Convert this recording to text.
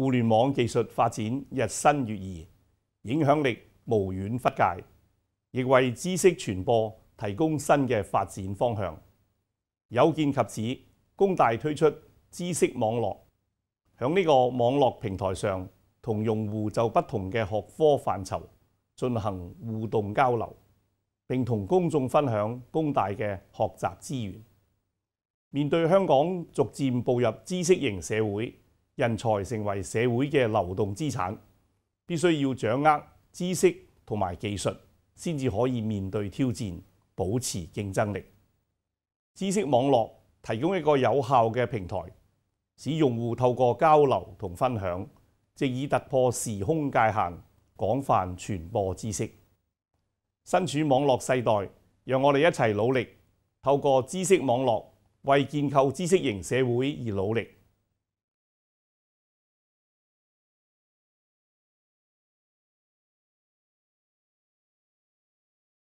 互聯網技術發展日新月異，影響力無遠忽界，亦為知識傳播提供新嘅發展方向。有見及此，工大推出知識網絡，喺呢個網絡平台上，同用户就不同嘅學科範疇進行互動交流，並同公眾分享工大嘅學習資源。面對香港逐漸步入知識型社會。人才成為社會嘅流動資產，必須要掌握知識同埋技術，先至可以面對挑戰，保持競爭力。知識網絡提供一個有效嘅平台，使用户透過交流同分享，藉以突破時空界限，廣泛傳播知識。身處網絡世代，讓我哋一齊努力，透過知識網絡，為建構知識型社會而努力。